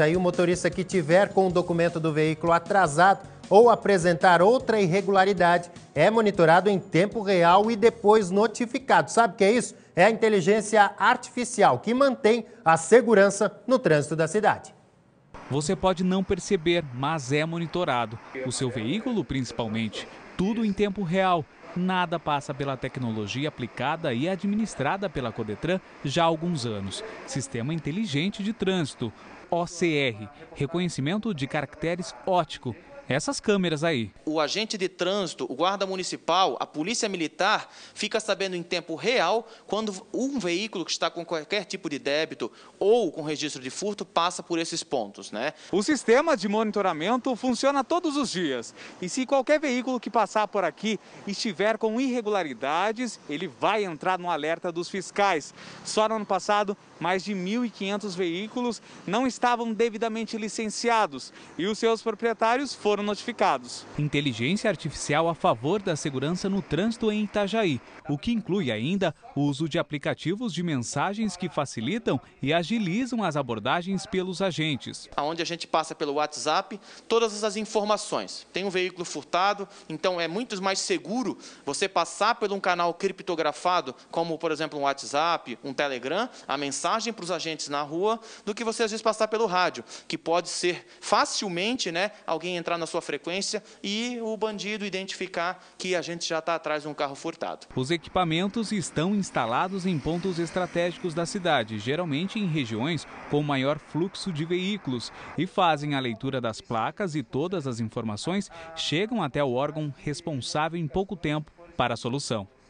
aí o motorista que tiver com o documento do veículo atrasado ou apresentar outra irregularidade é monitorado em tempo real e depois notificado. Sabe o que é isso? É a inteligência artificial que mantém a segurança no trânsito da cidade. Você pode não perceber, mas é monitorado. O seu veículo, principalmente. Tudo em tempo real. Nada passa pela tecnologia aplicada e administrada pela Codetran já há alguns anos. Sistema Inteligente de Trânsito, OCR, reconhecimento de caracteres ótico, essas câmeras aí. O agente de trânsito, o guarda municipal, a polícia militar fica sabendo em tempo real quando um veículo que está com qualquer tipo de débito ou com registro de furto passa por esses pontos, né? O sistema de monitoramento funciona todos os dias. E se qualquer veículo que passar por aqui estiver com irregularidades, ele vai entrar no alerta dos fiscais. Só no ano passado, mais de 1.500 veículos não estavam devidamente licenciados e os seus proprietários foram foram notificados. Inteligência artificial a favor da segurança no trânsito em Itajaí, o que inclui ainda o uso de aplicativos de mensagens que facilitam e agilizam as abordagens pelos agentes. Onde a gente passa pelo WhatsApp todas as informações. Tem um veículo furtado, então é muito mais seguro você passar por um canal criptografado, como por exemplo um WhatsApp, um Telegram, a mensagem para os agentes na rua, do que você às vezes passar pelo rádio, que pode ser facilmente né, alguém entrar na sua frequência e o bandido identificar que a gente já está atrás de um carro furtado. Os equipamentos estão instalados em pontos estratégicos da cidade, geralmente em regiões com maior fluxo de veículos, e fazem a leitura das placas e todas as informações chegam até o órgão responsável em pouco tempo para a solução.